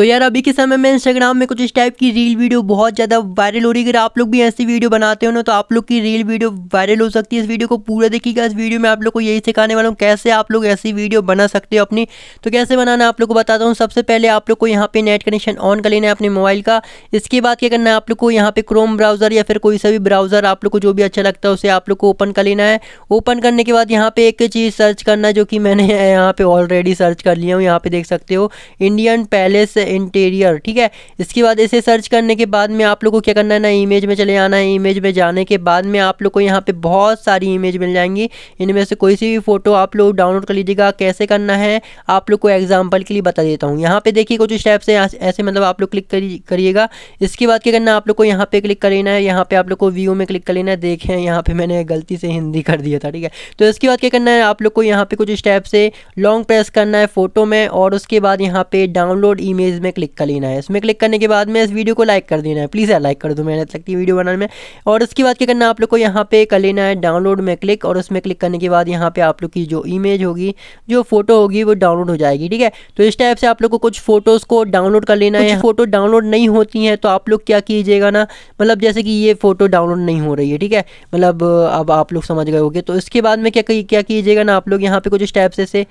तो यार अभी के समय में इंस्टाग्राम में कुछ इस टाइप की रील वीडियो बहुत ज़्यादा वायरल हो रही है अगर आप लोग भी ऐसी वीडियो बनाते हो ना तो आप लोग की रील वीडियो वायरल हो सकती है इस वीडियो को पूरा देखिएगा इस वीडियो में आप लोग को यही सिखाने वाला हूँ कैसे आप लोग ऐसी वीडियो बना सकते हो अपनी तो कैसे बनाना आप लोग को बताता हूँ सबसे पहले आप लोग को यहाँ पे नेट कनेक्शन ऑन कर लेना है अपने मोबाइल का इसके बाद क्या करना है आप लोग को यहाँ पे क्रोम ब्राउज़र या फिर कोई सा भी ब्राउज़र आप लोग को जो भी अच्छा लगता है उसे आप लोग को ओपन कर लेना है ओपन करने के बाद यहाँ पे एक चीज़ सर्च करना है जो कि मैंने यहाँ पे ऑलरेडी सर्च कर लिया हूँ यहाँ पे देख सकते हो इंडियन पैलेस इंटीरियर ठीक है इसके बाद इसे सर्च करने के बाद में आप लोग को क्या करना है ना इमेज में चले आना है इमेज में जाने के बाद में आप लोग को यहाँ पे बहुत सारी इमेज मिल जाएंगी इनमें से कोई सी भी फोटो आप लोग डाउनलोड कर लीजिएगा कैसे करना है आप लोग को एग्जाम्पल के लिए बता देता हूँ यहाँ पे देखिए कुछ स्टेप्स हैं ऐसे मतलब आप लोग क्लिक करिएगा इसके बाद क्या करना आप लोग को यहाँ पे क्लिक कर लेना है यहाँ पे आप लोग को व्यू में क्लिक कर लेना है देखें यहाँ पे मैंने गलती से हिंदी कर दिया था ठीक है तो इसके बाद क्या करना है आप लोग को यहाँ पे कुछ स्टेप से लॉन्ग प्रेस करना है फोटो में और उसके बाद यहाँ पे डाउनलोड इमेज इसमें क्लिक कर लेना है इसमें क्लिक करने के बाद में इस वीडियो को लाइक कर देना है प्लीज़ लाइक कर दो मेहनत लगती है वीडियो बनाने में और उसके बाद क्या करना आप लोग को यहाँ पे कर लेना है डाउनलोड में क्लिक और उसमें क्लिक करने के बाद यहाँ पे आप लोग की जो इमेज होगी जो फोटो होगी वो डाउनलोड हो जाएगी ठीक है तो इस टाइप से आप लोग को कुछ फोटोज़ को डाउनलोड कर लेना है फोटो डाउनलोड नहीं होती है तो आप लोग क्या कीजिएगा ना मतलब जैसे कि ये फोटो डाउनलोड नहीं हो रही है ठीक है मतलब अब आप लोग समझ गए होगे तो इसके बाद में क्या क्या कीजिएगा ना आप लोग यहाँ पे कुछ इस ऐसे से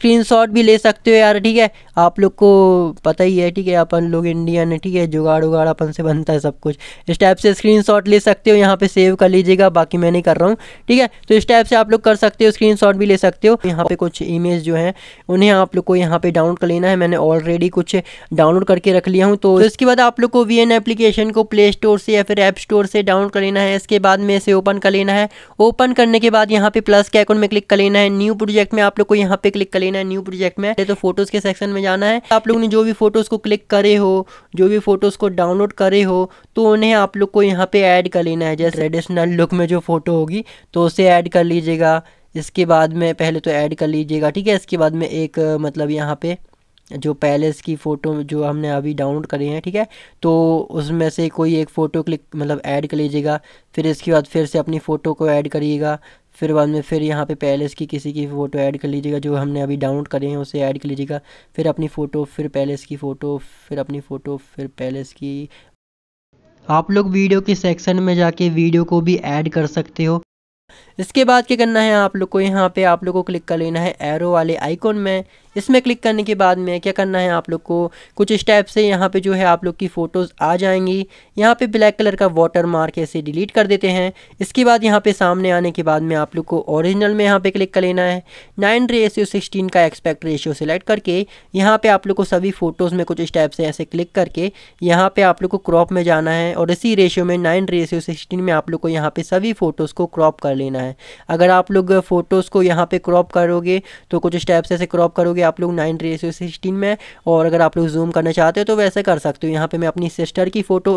स्क्रीन भी ले सकते हो यार ठीक है आप लोग को पता ही ही है ठीक है अपन लोग इंडियन है ठीक है जुगाड़ उगाड़ अपन से बनता है सब कुछ इस टाइप से स्क्रीन ले सकते हो यहाँ पे सेव कर लीजिएगा बाकी मैं नहीं कर रहा हूँ ठीक है तो इस टाइप से आप लोग कर सकते हो स्क्रीन भी ले सकते हो यहाँ पे कुछ इमेज जो है उन्हें आप लोग को यहाँ पे डाउनलोड कर लेना है मैंने ऑलरेडी कुछ डाउनलोड करके रख लिया हूँ तो इसके बाद आप लोग को वी एप्लीकेशन को प्ले स्टोर से या फिर ऐप स्टोर से डाउनलोड कर लेना है इसके बाद में इसे ओपन कर लेना है ओपन करने के बाद यहाँ पे प्लस के आइकन में क्लिक कर लेना है न्यू प्रोजेक्ट में आप लोग को यहाँ पे क्लिक कर लेना है न्यू प्रोजेक्ट में तो फोटोज के सेक्शन में जाना है आप लोग ने जो भी फोटो फ़ोटोज़ को क्लिक करे हो जो भी फ़ोटोज़ को डाउनलोड करे हो तो उन्हें आप लोग को यहाँ पे ऐड कर लेना है जैसे ट्रेडिशनल लुक में जो फ़ोटो होगी तो उसे ऐड कर लीजिएगा इसके बाद में पहले तो ऐड कर लीजिएगा ठीक है इसके बाद में एक मतलब यहाँ पे जो पैलेस की फ़ोटो जो हमने अभी डाउनलोड करे हैं ठीक है तो उसमें से कोई एक फ़ोटो क्लिक मतलब ऐड कर लीजिएगा फिर इसके बाद फिर से अपनी फ़ोटो को ऐड करिएगा फिर बाद में फिर यहाँ पे पैलेस की किसी की फ़ोटो ऐड कर लीजिएगा जो हमने अभी डाउनलोड करे हैं उसे ऐड कर लीजिएगा फिर अपनी फ़ोटो फिर पैलेस की फ़ोटो फिर अपनी फ़ोटो फिर पैलेस की आप लोग वीडियो के सेक्शन में जाके वीडियो को भी ऐड कर सकते हो इसके बाद क्या करना है आप लोग को यहाँ पे आप लोग को क्लिक कर लेना है एरो वाले आइकॉन में इसमें क्लिक करने के बाद में क्या करना है आप लोग को कुछ स्टेप से यहाँ पे जो है आप लोग की फ़ोटोज़ आ जाएंगी यहाँ पे ब्लैक कलर का वाटर मार्क ऐसे डिलीट कर देते हैं इसके बाद यहाँ पे सामने आने के बाद में आप लोग को ओरिजिनल में यहाँ पे क्लिक कर लेना है नाइन रेशियो सिक्सटीन का एक्सपेक्ट रेशियो सिलेक्ट करके यहाँ पे आप लोग को सभी फ़ोटोज़ में कुछ स्टेप से ऐसे क्लिक करके यहाँ पे आप लोग को क्रॉप में जाना है और इसी रेशियो में नाइन रेशियो सिक्सटीन में आप लोग को यहाँ पे सभी फ़ोटोज़ को क्रॉप कर लेना है अगर आप लोग फ़ोटोज़ को यहाँ पे क्रॉप करोगे तो कुछ स्टेप्स ऐसे क्रॉप करोगे आप लोग नाइन रेसियो सिक्सटीन में और अगर आप लोग जूम करना चाहते हो तो वैसे कर सकते हो यहाँ पे मैं अपनी सिस्टर की फ़ोटो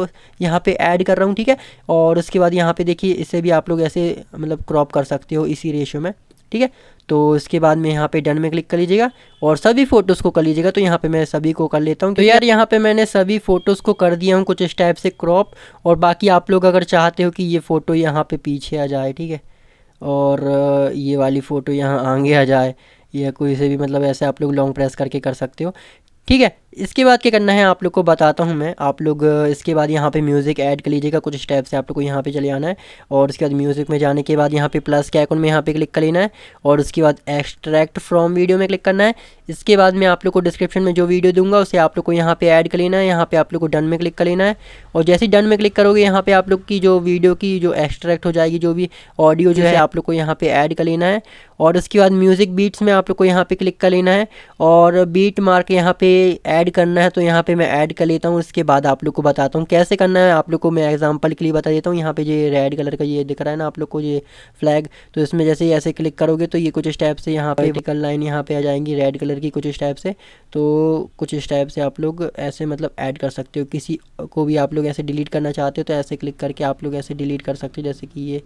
यहाँ पे ऐड कर रहा हूँ ठीक है और उसके बाद यहाँ पे देखिए इसे भी आप लोग ऐसे मतलब क्रॉप कर सकते हो इसी रेशियो में ठीक है तो उसके बाद में यहाँ पे डन में क्लिक कर लीजिएगा और सभी फ़ोटोज़ को कर लीजिएगा तो यहाँ पे मैं सभी को कर लेता हूँ तो यार यहाँ पे मैंने सभी फ़ोटोज़ को कर दिया हूँ कुछ इस टाइप से क्रॉप और बाकी आप लोग अगर चाहते हो कि ये फ़ोटो यहाँ पे पीछे आ जाए ठीक है और ये वाली फ़ोटो यहाँ आगे आ जाए या कोई से भी मतलब ऐसे आप लोग लॉन्ग प्रेस करके कर सकते हो ठीक है इसके बाद क्या करना है आप लोग को बताता हूँ मैं आप लोग इसके बाद यहाँ पे म्यूज़िक ऐड कर लीजिएगा कुछ स्टेप्स से आप लोग को यहाँ पे चले आना है और उसके बाद म्यूज़िक में जाने के बाद यहाँ पे प्लस के आइकन में यहाँ पे क्लिक कर लेना है और उसके बाद एक्सट्रैक्ट फ्रॉम वीडियो में क्लिक करना है इसके बाद मैं आप लोग को डिस्क्रिप्शन में जो वीडियो दूंगा उसे आप लोग को यहाँ पे ऐड कर लेना है यहाँ पे आप लोग को डन में क्लिक कर लेना है और जैसे ही डन में क्लिक करोगे यहाँ पे आप लोग की जो वीडियो की जो एक्स्ट्रैक्ट हो जाएगी जो भी ऑडियो जो है आप लोग को यहाँ पे ऐड कर लेना है और उसके बाद म्यूज़िक बीट्स में आप लोग को यहाँ पे क्लिक कर लेना है और बीट मार्क यहाँ पर ऐड करना है तो यहाँ पर मैं ऐड कर लेता हूँ उसके बाद आप लोग को बताता हूँ कैसे करना है आप लोग को मैं एग्जाम्पल के लिए बता देता हूँ यहाँ पे ये रेड कलर का ये दिख रहा है ना आप लोग को ये फ्लैग तो इसमें जैसे ऐसे क्लिक करोगे तो ये कुछ स्टेप्स यहाँ पर लाइन यहाँ पे आ जाएंगी रेड कलर कलर की कुछ इस टाइप से तो कुछ इस टाइप से आप लोग ऐसे मतलब ऐड कर सकते हो किसी को भी आप लोग ऐसे डिलीट करना चाहते हो तो ऐसे क्लिक करके आप लोग ऐसे डिलीट कर सकते हो जैसे कि ये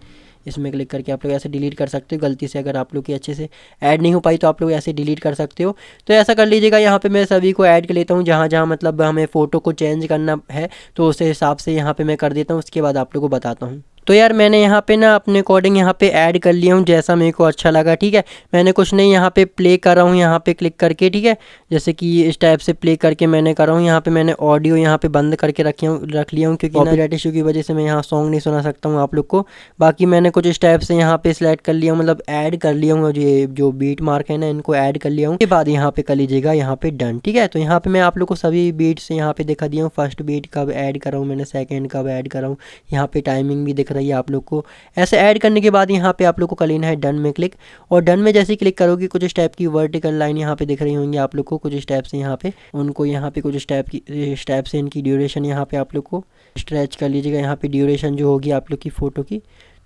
इसमें क्लिक करके आप लोग ऐसे डिलीट कर सकते हो गलती से अगर आप लोग की अच्छे से ऐड नहीं हो पाई तो आप लोग ऐसे डिलीट कर सकते हो तो ऐसा कर लीजिएगा यहाँ पे मैं सभी को ऐड कर लेता हूँ जहाँ जहाँ मतलब हमें फ़ोटो को चेंज करना है तो उस हिसाब से यहाँ पर मैं कर देता हूँ उसके बाद आप लोग को बताता हूँ तो यार मैंने यहाँ पे ना अपने अकॉर्डिंग यहाँ पे ऐड कर लिया हूँ जैसा मेरे को अच्छा लगा ठीक है मैंने कुछ नहीं यहाँ पे प्ले कर रहा हूँ यहाँ पे क्लिक करके ठीक है जैसे कि इस टाइप से प्ले करके मैंने कर रहा हूँ यहाँ पे मैंने ऑडियो यहाँ पे बंद करके रखी हूँ रख लिया हूँ क्योंकि रेट इशू की वजह से मैं यहाँ सॉन्ग नहीं सुना सकता हूँ आप लोग को बाकी मैंने कुछ इस टाइप से यहाँ पे सिलेक्ट कर लिया हूँ मतलब ऐड कर लिया हूँ ये जो बीट मार्क है ना इनको ऐड कर लिया हूँ उसके बाद यहाँ पे कर लीजिएगा यहाँ पे डन ठीक है तो यहाँ पे मैं आप लोग को सभी बीट्स यहाँ पे दिखा दिया हूँ फर्स्ट बीट कब ऐड कर रहा हूँ मैंने सेकेंड कब ऐड कर रहा हूँ यहाँ पे टाइमिंग भी दिख रही है आप लोग को ऐसे ऐड करने के बाद यहाँ पे आप लोग को कर लेना है डन में क्लिक और डन में जैसे क्लिक करोगे कुछ स्टेप की वर्टिकल लाइन यहाँ पे दिख रही होंगी आप लोग को कुछ स्टेप्स यहाँ पे उनको यहाँ पे कुछ स्टेप की स्टेप्स इनकी ड्यूरेशन यहाँ पे आप लोग को स्ट्रेच कर लीजिएगा यहाँ पे ड्यूरेशन जो होगी आप लोग की फ़ोटो की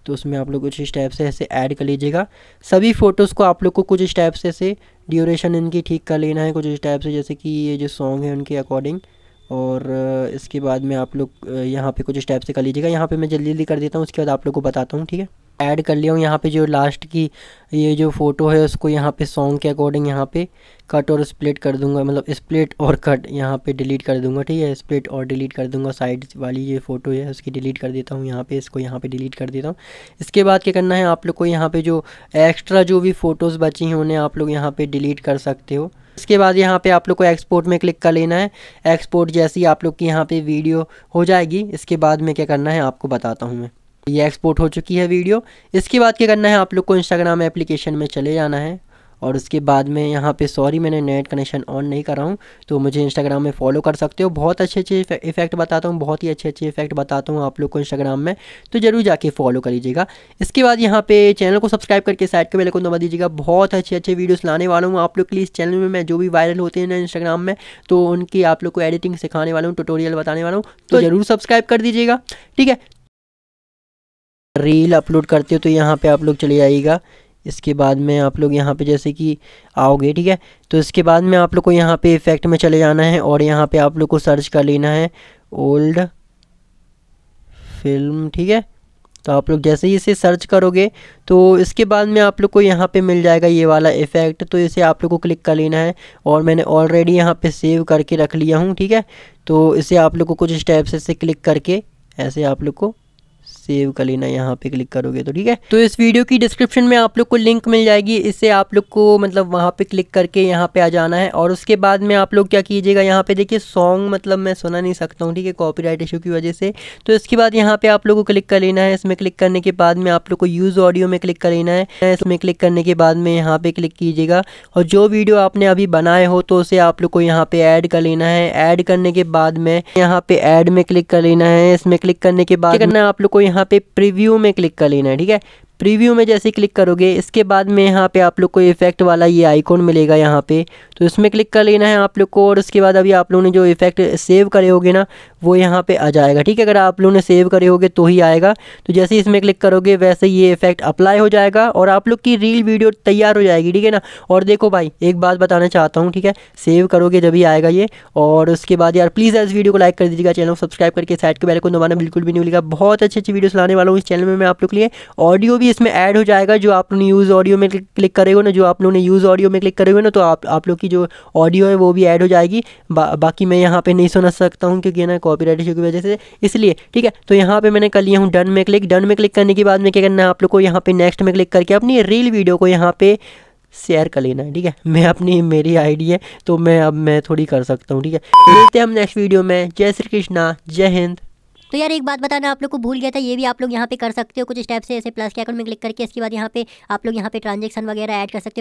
तो उसमें आप लोग कुछ स्टेप से ऐसे ऐड कर लीजिएगा सभी फ़ोटोज़ को आप लोग को कुछ स्टेप से ऐसे ड्यूरेशन इनकी ठीक कर लेना है कुछ स्टेप से जैसे कि ये जो सॉन्ग है उनके अकॉर्डिंग और इसके बाद में आप लोग यहाँ पे कुछ स्टेप से कर लीजिएगा यहाँ पे मैं जल्दी जल्दी कर देता हूँ उसके बाद आप लोग को बताता हूँ ठीक है ऐड कर लिया हूँ यहाँ पे जो लास्ट की ये जो फ़ोटो है उसको यहाँ पे सॉन्ग के अकॉर्डिंग यहाँ पे कट और स्प्लिट कर दूंगा मतलब स्प्लिट और कट यहाँ पे डिलीट कर दूंगा ठीक है स्प्लिट और डिलीट कर दूंगा साइड वाली ये फ़ोटो है उसकी डिलीट कर देता हूँ यहाँ पे इसको यहाँ पे डिलीट कर देता हूँ इसके बाद क्या करना है आप लोग को यहाँ पे जो एक्स्ट्रा जो भी फ़ोटोज़ बची हैं उन्हें आप लोग यहाँ पर डिलीट कर सकते हो इसके बाद यहाँ पे आप लोग को एक्सपोर्ट में क्लिक कर लेना है एक्सपोर्ट जैसी आप लोग की यहाँ पे वीडियो हो जाएगी इसके बाद में क्या करना है आपको बताता हूँ मैं ये एक्सपोर्ट हो चुकी है वीडियो इसके बाद क्या करना है आप लोग को इंस्टाग्राम एप्लीकेशन में चले जाना है और उसके बाद में यहाँ पे सॉरी मैंने नेट कनेक्शन ऑन नहीं कर रहा हूँ तो मुझे इंस्टाग्राम में फॉलो कर सकते हो बहुत अच्छे अच्छे इफेक्ट बताता हूँ बहुत ही अच्छे अच्छे इफेक्ट बताता हूँ आप लोग को इंस्टाग्राम में तो ज़रूर जाके फॉलो कर लीजिएगा इसके बाद यहाँ पे चैनल को सब्सक्राइब करके साइड के बेलकून दबा दीजिएगा बहुत अच्छे अच्छे वीडियोज लाने वाला हूँ आप लोग के लिए इस चैनल में मैं जो भी वायरल होते हैं ना इंस्टाग्राम में तो उनकी आप लोग को एडिटिंग सिखाने वाला हूँ टूटोरियल बताने वाला हूँ तो, तो- ज़रूर सब्सक्राइब कर दीजिएगा ठीक है रील अपलोड करते हो तो यहाँ पे आप लोग चले जाइएगा इसके बाद में आप लोग यहाँ पे जैसे कि आओगे ठीक है तो इसके बाद में आप लोग को यहाँ पे इफेक्ट में चले जाना है और यहाँ पे आप लोग को सर्च कर लेना है ओल्ड फिल्म ठीक है तो आप लोग जैसे ही इसे सर्च करोगे तो इसके बाद में आप लोग को यहाँ पे मिल जाएगा ये वाला इफ़ेक्ट तो इसे आप लोग को क्लिक कर लेना है और मैंने ऑलरेडी यहाँ पे सेव करके रख लिया हूँ ठीक है तो इसे आप लोग को कुछ स्टेप्स ऐसे क्लिक करके ऐसे आप लोग को सेव कर लेना यहाँ पे क्लिक करोगे तो ठीक है तो इस वीडियो की डिस्क्रिप्शन में आप लोग को लिंक मिल जाएगी इससे आप लोग को मतलब वहाँ पे क्लिक करके यहाँ पे आ जाना है और उसके बाद में आप लोग क्या कीजिएगा यहाँ पे देखिए सॉन्ग मतलब मैं सुना नहीं सकता हूँ ठीक है कॉपीराइट इशू की वजह से तो इसके बाद यहाँ पे आप लोग को क्लिक कर लेना है इसमें क्लिक करने के बाद में आप लोग को यूज़ ऑडियो में क्लिक कर लेना है इसमें क्लिक करने के बाद में यहाँ पे क्लिक कीजिएगा और जो वीडियो आपने अभी बनाए हो तो उसे आप लोग को यहाँ पे ऐड कर लेना है ऐड करने के बाद में यहाँ पे ऐड में क्लिक कर लेना है इसमें क्लिक करने के बाद करना है आप लोग को यहाँ पे प्रीव्यू में क्लिक कर लेना है ठीक है प्रीव्यू में जैसे क्लिक करोगे इसके बाद में यहाँ पे आप लोग को इफेक्ट वाला ये आइकॉन मिलेगा यहाँ पे तो इसमें क्लिक कर लेना है आप लोग को और उसके बाद अभी आप लोगों ने जो इफेक्ट सेव करे होगे ना वो यहाँ पे आ जाएगा ठीक है अगर आप लोगों ने सेव करे होगे तो ही आएगा तो जैसे इसमें क्लिक करोगे वैसे ये इफेक्ट अप्लाई हो जाएगा और आप लोग की रील वीडियो तैयार हो जाएगी ठीक है ना और देखो भाई एक बात बताना चाहता हूँ ठीक है सेव करोगे जब ही आएगा ये और उसके बाद यार प्लीज़ इस वीडियो को लाइक कर दीजिएगा चैनल को सब्सक्राइब करके साइड के बैल को दबाना बिल्कुल भी नहीं मिलेगा बहुत अच्छी अच्छी वीडियोस लाने वाला हूँ इस चैनल में मैं आप लोग के लिए ऑडियो भी इसमें ऐड हो जाएगा जो आप लोगों ने यूज़ ऑडियो में क्लिक करे हो ना जो आप लोगों ने यूज़ ऑडियो में क्लिक करे हुए ना तो आप आप लोग की जो ऑडियो है वो भी ऐड हो जाएगी बा, बाकी मैं यहाँ पे नहीं सुना सकता हूँ क्योंकि ना कॉपी राइट की वजह से इसलिए ठीक है तो यहाँ पर मैंने कर लिया हूँ डन में क्लिक डन में क्लिक करने के बाद में क्या करना है आप लोग को यहाँ पर नेक्स्ट में क्लिक करके अपनी रील वीडियो को यहाँ पर शेयर कर लेना है ठीक है मैं अपनी मेरी आईडी है तो मैं अब मैं थोड़ी कर सकता हूँ ठीक है तो मिलते हैं हम नेक्स्ट वीडियो में जय श्री कृष्णा जय हिंद तो यार एक बात बताना आप लोग को भूल गया था ये भी आप लोग यहाँ पे कर सकते हो कुछ स्टेप से ऐसे प्लस के अकाउंट में क्लिक करके इसके बाद यहाँ पे आप लोग यहाँ पे ट्रांजेक्शन वगैरह ऐड कर सकते हो